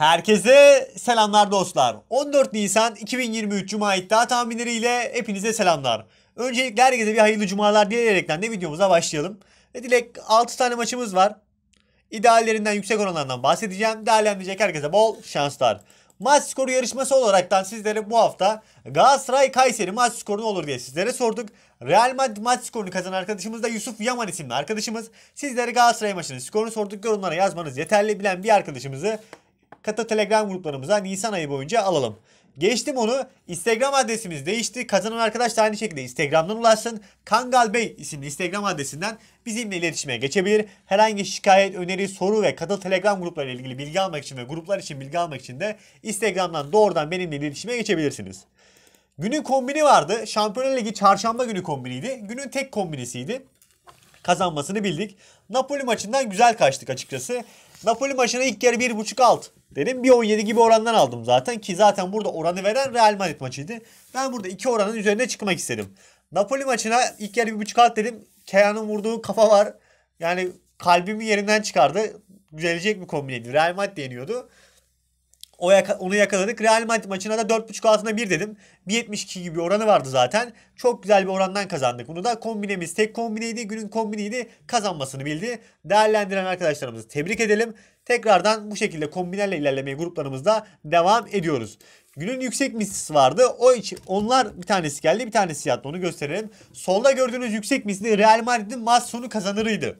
Herkese selamlar dostlar. 14 Nisan 2023 Cuma iddia tahminleriyle hepinize selamlar. Öncelikle herkese bir hayırlı cumalar dileyerekten de videomuza başlayalım. Ve dilek 6 tane maçımız var. İdeallerinden yüksek oranlardan bahsedeceğim. Değerlendirecek herkese bol şanslar. Maç skoru yarışması olaraktan sizlere bu hafta Galatasaray Kayseri maç skoru ne olur diye sizlere sorduk. Real Madrid maç skorunu kazanan arkadaşımız da Yusuf Yaman isimli arkadaşımız. Sizlere Galatasaray maçının skorunu sorduk. Yorumlara yazmanız yeterli bilen bir arkadaşımızı Kata Telegram gruplarımıza Nisan ayı boyunca alalım. Geçtim onu. Instagram adresimiz değişti. Kazanan arkadaş da aynı şekilde Instagram'dan ulaşsın. Kangal Bey isimli Instagram adresinden bizimle iletişime geçebilir. Herhangi şikayet, öneri, soru ve katıl Telegram grupları ile ilgili bilgi almak için ve gruplar için bilgi almak için de Instagram'dan doğrudan benimle iletişime geçebilirsiniz. Günün kombini vardı. Şampiyonlar Ligi çarşamba günü kombiniydi. Günün tek kombinisiydi. Kazanmasını bildik. Napoli maçından güzel kaçtık açıkçası. Napoli maçına ilk yarı 1.5 alt dedim. bir 1.17 gibi orandan aldım zaten ki zaten burada oranı veren Real Madrid maçıydı. Ben burada iki oranın üzerine çıkmak istedim. Napoli maçına ilk yarı 1.5 alt dedim. Kean'ın vurduğu kafa var. Yani kalbimi yerinden çıkardı. Güzelecek bir kombineydi. Real Madrid deniyordu. O yaka, onu yakaladık. Real Madrid maçına da 4.5 altına 1 dedim. 1.72 gibi oranı vardı zaten. Çok güzel bir orandan kazandık. Bunu da kombinemiz tek kombineydi. Günün kombineydi. Kazanmasını bildi. Değerlendiren arkadaşlarımızı tebrik edelim. Tekrardan bu şekilde kombinerle ilerlemeye gruplarımızda devam ediyoruz. Günün yüksek mislisi vardı. O için onlar bir tanesi geldi bir tanesi yattı onu gösterelim. Solda gördüğünüz yüksek misli Real Madrid'in maç sonu kazanırıydı.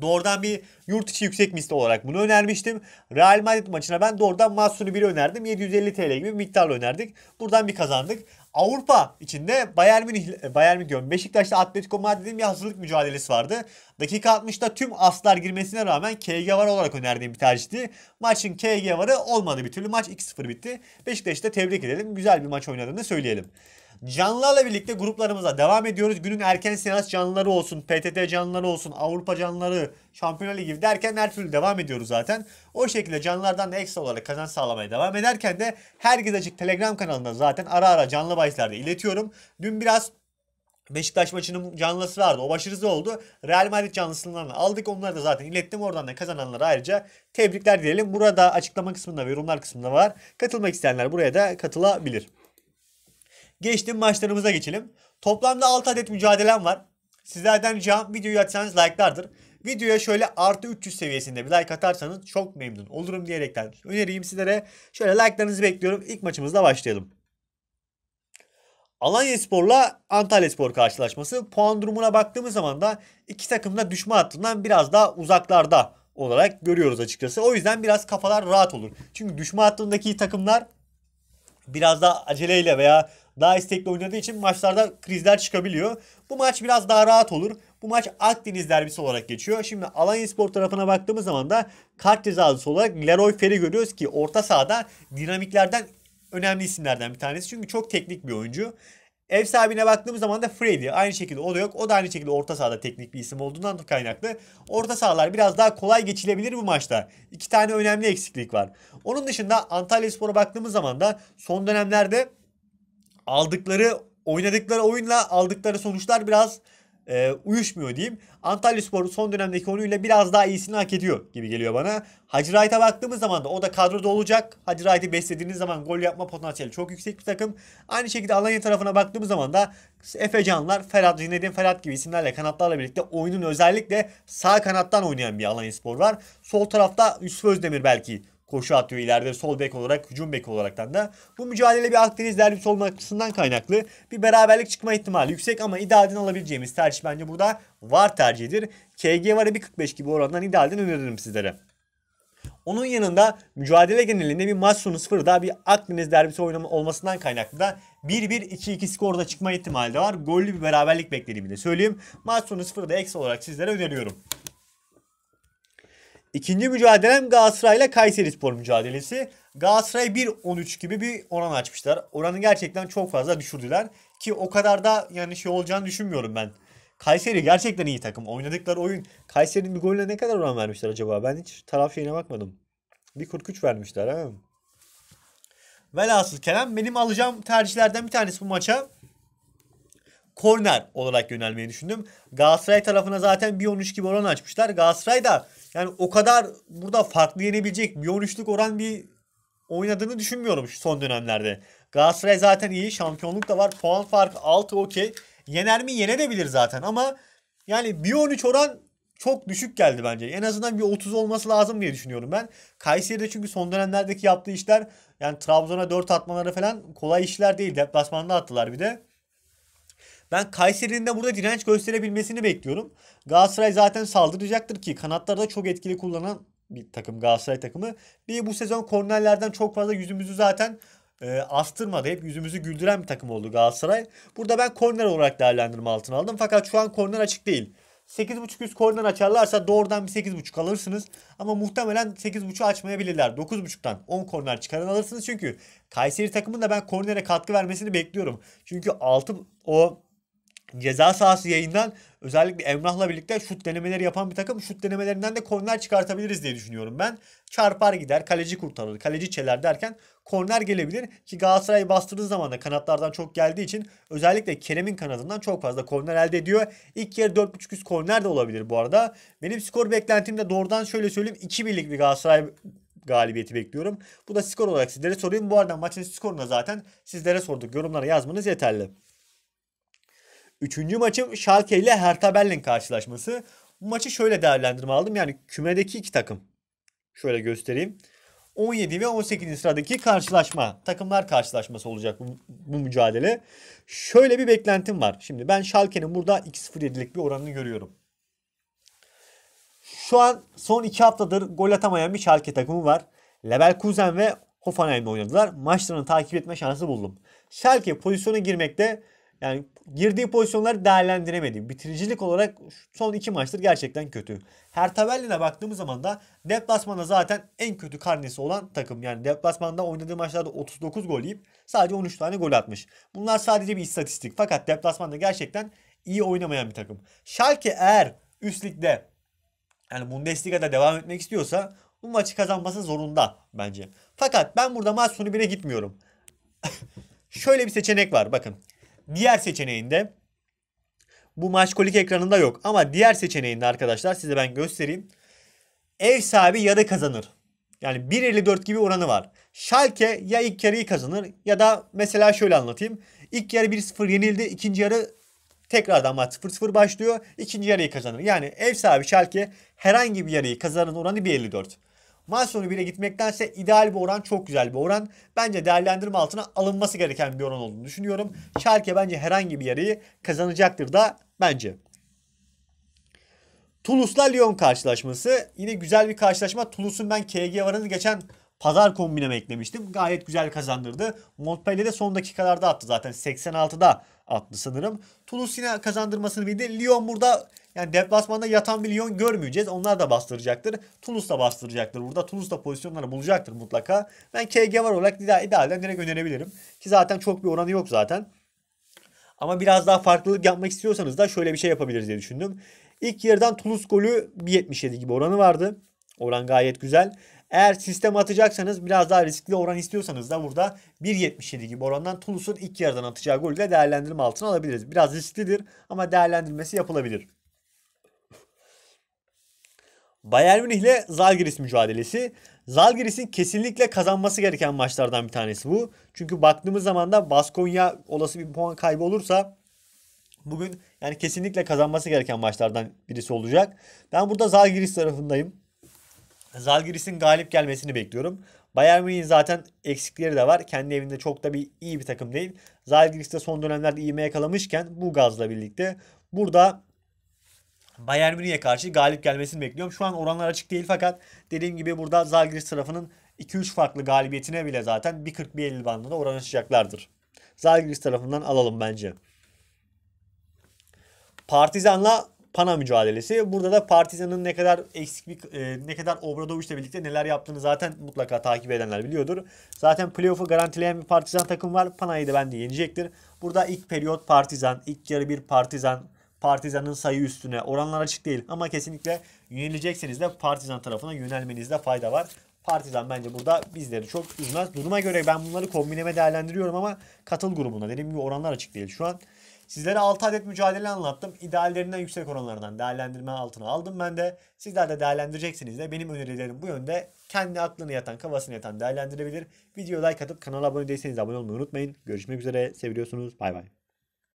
Doğrudan bir yurt içi yüksek misli olarak bunu önermiştim. Real Madrid maçına ben doğrudan Masunu biri önerdim. 750 TL gibi bir miktarla önerdik. Buradan bir kazandık. Avrupa içinde Bayern Münih, Bayern Münih diyorum. Beşiktaş'ta Atletico Madrid'in bir hazırlık mücadelesi vardı. Dakika 60'ta tüm aslar girmesine rağmen KG var olarak önerdiğim bir tercihti. Maçın KG varı olmadı bir türlü. Maç 2-0 bitti. Beşiktaş'ta tebrik edelim. Güzel bir maç oynadığını söyleyelim. Canlılarla birlikte gruplarımıza devam ediyoruz. Günün erken seans canlıları olsun, PTT canlıları olsun, Avrupa canlıları, Şampiyonlar Ligi derken her türlü devam ediyoruz zaten. O şekilde canlılardan da ekstra olarak kazan sağlamaya devam ederken de her açık Telegram kanalında zaten ara ara canlı bahislerde iletiyorum. Dün biraz Beşiktaş maçının canlısı vardı. O başarısı oldu. Real Madrid canlısından aldık. Onları da zaten ilettim. Oradan da kazananlara ayrıca tebrikler diyelim. Burada açıklama kısmında ve yorumlar kısmında var. Katılmak isteyenler buraya da katılabilir. Geçtim maçlarımıza geçelim. Toplamda 6 adet mücadelem var. Sizlerden ricam videoyu açsanız like'lardır. Videoya şöyle artı 300 seviyesinde bir like atarsanız çok memnun olurum diyerekten öneriyim sizlere. Şöyle like'larınızı bekliyorum. İlk maçımızla başlayalım. Alanya Spor'la Antalya Spor karşılaşması. Puan durumuna baktığımız zaman da iki takım da düşme hattından biraz daha uzaklarda olarak görüyoruz açıkçası. O yüzden biraz kafalar rahat olur. Çünkü düşme hattındaki takımlar biraz daha aceleyle veya daha istekli oynadığı için maçlarda krizler çıkabiliyor. Bu maç biraz daha rahat olur. Bu maç Akdeniz derbisi olarak geçiyor. Şimdi Alanya Spor tarafına baktığımız zaman da kart cezalısı olarak Leroy Feri görüyoruz ki orta sahada dinamiklerden önemli isimlerden bir tanesi. Çünkü çok teknik bir oyuncu. Ev sahibine baktığımız zaman da Freddy aynı şekilde o da yok. O da aynı şekilde orta sahada teknik bir isim olduğundan kaynaklı. Orta sahalar biraz daha kolay geçilebilir bu maçta. İki tane önemli eksiklik var. Onun dışında Antalya Spor'a baktığımız zaman da son dönemlerde aldıkları oynadıkları oyunla aldıkları sonuçlar biraz e, uyuşmuyor diyeyim. Antalya Spor son dönemdeki konuyla biraz daha iyisini hak ediyor gibi geliyor bana. Hacı Wright'a baktığımız zaman da o da kadroda olacak. Hacı Wright'i beslediğiniz zaman gol yapma potansiyeli çok yüksek bir takım. Aynı şekilde Alanya tarafına baktığımız zaman da Efe Canlar, Ferhat, Zinedine Ferhat gibi isimlerle kanatlarla birlikte oyunun özellikle sağ kanattan oynayan bir Alanya Spor var. Sol tarafta Yusuf Özdemir belki koşu atıyor ileride sol bek olarak hücum bek olaraktan da. Bu mücadele bir Akdeniz derbisi olmasından kaynaklı bir beraberlik çıkma ihtimali yüksek ama idealden alabileceğimiz tercih bence burada var tercihidir. KG var 1.45 gibi orandan idealden öneririm sizlere. Onun yanında mücadele genelinde bir maç sonu sıfır daha bir Akdeniz derbisi oynama olmasından kaynaklı da 1-1-2-2 skorda çıkma ihtimali de var. Gollü bir beraberlik beklediğimi de söyleyeyim. Maç sonu sıfırı da eksi olarak sizlere öneriyorum. İkinci mücadelem Galatasaray ile Kayseri Spor mücadelesi. Galatasaray 1-13 gibi bir oran açmışlar. Oranı gerçekten çok fazla düşürdüler. Ki o kadar da yani şey olacağını düşünmüyorum ben. Kayseri gerçekten iyi takım. Oynadıkları oyun. Kayseri'nin bir golüne ne kadar oran vermişler acaba? Ben hiç taraf şeyine bakmadım. 1.43 vermişler ha. Velhasıl kelam benim alacağım tercihlerden bir tanesi bu maça korner olarak yönelmeyi düşündüm. Galatasaray tarafına zaten 13 gibi oran açmışlar. Galatasaray da yani o kadar burada farklı yenebilecek bir 13'lük oran bir oynadığını düşünmüyorum şu son dönemlerde. Galatasaray zaten iyi. Şampiyonluk da var. Puan farkı 6 okey. Yener mi? Yenebilir zaten ama yani bir 13 oran çok düşük geldi bence. En azından bir 30 olması lazım diye düşünüyorum ben. Kayseri'de çünkü son dönemlerdeki yaptığı işler yani Trabzon'a 4 atmaları falan kolay işler değil. Deplasmanda attılar bir de. Ben Kayseri'nin de burada direnç gösterebilmesini bekliyorum. Galatasaray zaten saldıracaktır ki kanatlarda çok etkili kullanan bir takım Galatasaray takımı. Bir bu sezon kornerlerden çok fazla yüzümüzü zaten e, astırmadı. Hep yüzümüzü güldüren bir takım oldu Galatasaray. Burada ben korner olarak değerlendirme altına aldım. Fakat şu an korner açık değil. 8.5 üst korner açarlarsa doğrudan bir 8.5 alırsınız. Ama muhtemelen 8.5'u açmayabilirler. 9.5'tan 10 korner çıkaran alırsınız. Çünkü Kayseri takımın da ben kornere katkı vermesini bekliyorum. Çünkü 6 o ceza sahası yayından özellikle Emrah'la birlikte şut denemeleri yapan bir takım şut denemelerinden de korner çıkartabiliriz diye düşünüyorum ben. Çarpar gider, kaleci kurtarır, kaleci çeler derken korner gelebilir ki Galatasaray bastırdığı zaman da kanatlardan çok geldiği için özellikle Kerem'in kanadından çok fazla korner elde ediyor. İlk yarı 4.5 üst korner de olabilir bu arada. Benim skor beklentim de doğrudan şöyle söyleyeyim 2-1'lik bir Galatasaray galibiyeti bekliyorum. Bu da skor olarak sizlere sorayım. Bu arada maçın skoruna zaten sizlere sorduk. Yorumlara yazmanız yeterli. Üçüncü maçım Schalke ile Hertha Berlin karşılaşması. Bu maçı şöyle değerlendirme aldım. Yani kümedeki iki takım. Şöyle göstereyim. 17 ve 18. sıradaki karşılaşma. Takımlar karşılaşması olacak bu, bu mücadele. Şöyle bir beklentim var. Şimdi ben Schalke'nin burada 2-0-7'lik bir oranını görüyorum. Şu an son 2 haftadır gol atamayan bir Schalke takımı var. Leverkusen ve Hoffenheim'de oynadılar. Maçlarını takip etme şansı buldum. Schalke pozisyona girmekte yani girdiği pozisyonları değerlendiremedi. Bitiricilik olarak son iki maçtır gerçekten kötü. Her Hertavelli'ne baktığımız zaman da deplasmanda zaten en kötü karnesi olan takım. Yani deplasmanda oynadığı maçlarda 39 gol yiyip sadece 13 tane gol atmış. Bunlar sadece bir istatistik. Fakat deplasmanda gerçekten iyi oynamayan bir takım. Schalke eğer üst ligde yani Bundesliga'da devam etmek istiyorsa bu maçı kazanması zorunda bence. Fakat ben burada maç sonu 1'e gitmiyorum. Şöyle bir seçenek var bakın. Diğer seçeneğinde bu maçkolik ekranında yok ama diğer seçeneğinde arkadaşlar size ben göstereyim. Ev sahibi ya da kazanır. Yani 1.54 gibi oranı var. Schalke ya ilk yarıyı kazanır ya da mesela şöyle anlatayım. İlk yarı 1-0 yenildi. ikinci yarı tekrardan maç 0-0 başlıyor. ikinci yarıyı kazanır. Yani ev sahibi Schalke herhangi bir yarıyı kazanır oranı 1.54. Maç sonu 1'e gitmektense ideal bir oran çok güzel bir oran. Bence değerlendirme altına alınması gereken bir oran olduğunu düşünüyorum. Schalke bence herhangi bir yarıyı kazanacaktır da bence. Toulouse'la Lyon karşılaşması. Yine güzel bir karşılaşma. Toulouse'un ben KG varını geçen pazar kombineme eklemiştim. Gayet güzel kazandırdı. Montpellier de son dakikalarda attı zaten. 86'da attı sanırım. Toulouse yine kazandırmasını bildi. Lyon burada yani deplasmanda yatan bir Lyon görmeyeceğiz. Onlar da bastıracaktır. Tunus da bastıracaktır. Burada Tunus da pozisyonları bulacaktır mutlaka. Ben KG var olarak idealden direkt önerebilirim. Ki zaten çok bir oranı yok zaten. Ama biraz daha farklılık yapmak istiyorsanız da şöyle bir şey yapabiliriz diye düşündüm. İlk yarıdan Tunus golü 1.77 gibi oranı vardı. Oran gayet güzel. Eğer sistem atacaksanız biraz daha riskli oran istiyorsanız da burada 1.77 gibi orandan Tunus'un ilk yarıdan atacağı golü de değerlendirme altına alabiliriz. Biraz risklidir ama değerlendirmesi yapılabilir. Bayern Münih ile Zalgiris mücadelesi. Zalgiris'in kesinlikle kazanması gereken maçlardan bir tanesi bu. Çünkü baktığımız zaman da Baskonya olası bir puan kaybı olursa bugün yani kesinlikle kazanması gereken maçlardan birisi olacak. Ben burada Zalgiris tarafındayım. Zalgiris'in galip gelmesini bekliyorum. Bayern Münih'in zaten eksikleri de var. Kendi evinde çok da bir iyi bir takım değil. Zalgiris de son dönemlerde ivme yakalamışken bu gazla birlikte burada Bayern Münih'e karşı galip gelmesini bekliyorum. Şu an oranlar açık değil fakat dediğim gibi burada Zalgiris tarafının 2-3 farklı galibiyetine bile zaten 1.40-1.50 bandında oran açacaklardır. Zalgiris tarafından alalım bence. Partizan'la Pana mücadelesi. Burada da Partizan'ın ne kadar eksik bir, e, ne kadar Obradoviç'le birlikte neler yaptığını zaten mutlaka takip edenler biliyordur. Zaten playoff'u garantileyen bir Partizan takım var. Pana'yı da bende yenecektir. Burada ilk periyot Partizan, ilk yarı bir Partizan, Partizan'ın sayı üstüne. Oranlar açık değil ama kesinlikle yönelecekseniz de Partizan tarafına yönelmenizde fayda var. Partizan bence burada bizleri çok üzmez. Duruma göre ben bunları kombineme değerlendiriyorum ama katıl grubuna. Dediğim gibi oranlar açık değil şu an. Sizlere 6 adet mücadele anlattım. İdeallerinden yüksek oranlardan değerlendirme altına aldım ben de. Sizler de değerlendireceksiniz de benim önerilerim bu yönde. Kendi aklını yatan, kafasını yatan değerlendirebilir. Videoya like atıp kanala abone değilseniz abone olmayı unutmayın. Görüşmek üzere. Seviyorsunuz. Bay bay.